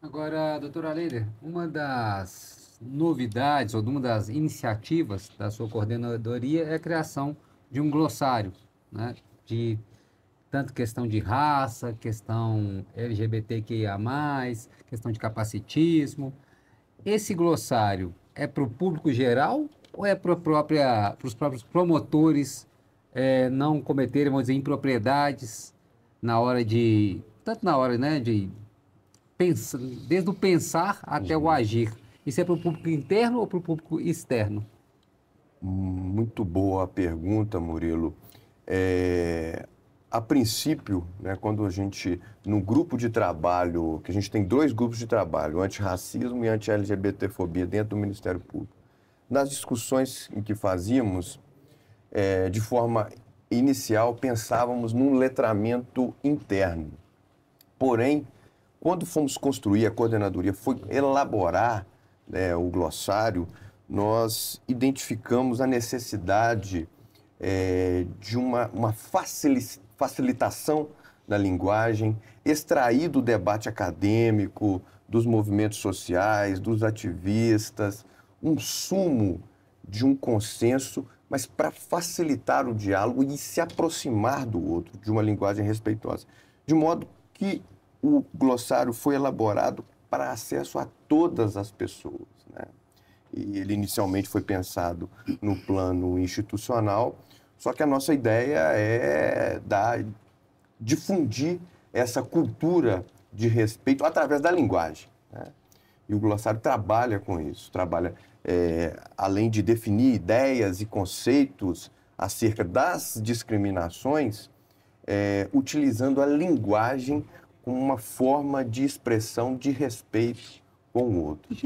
Agora, doutora Leider, uma das novidades ou uma das iniciativas da sua coordenadoria é a criação de um glossário, né? De tanto questão de raça, questão LGBTQIA+, questão de capacitismo. Esse glossário é para o público geral ou é para os próprios promotores é, não cometerem, vamos dizer, impropriedades na hora de... tanto na hora né, de desde o pensar até uhum. o agir. Isso é para o público interno ou para o público externo? Muito boa a pergunta, Murilo. É, a princípio, né, quando a gente, no grupo de trabalho, que a gente tem dois grupos de trabalho, antirracismo e anti-LGBTfobia dentro do Ministério Público, nas discussões em que fazíamos, é, de forma inicial, pensávamos num letramento interno. Porém, quando fomos construir a coordenadoria, foi elaborar né, o glossário, nós identificamos a necessidade é, de uma, uma facilitação da linguagem, extrair do debate acadêmico, dos movimentos sociais, dos ativistas, um sumo de um consenso, mas para facilitar o diálogo e se aproximar do outro, de uma linguagem respeitosa. De modo que o glossário foi elaborado para acesso a todas as pessoas. Né? E ele inicialmente foi pensado no plano institucional, só que a nossa ideia é dar, difundir essa cultura de respeito através da linguagem. Né? E o glossário trabalha com isso, trabalha é, além de definir ideias e conceitos acerca das discriminações, é, utilizando a linguagem uma forma de expressão de respeito com o outro.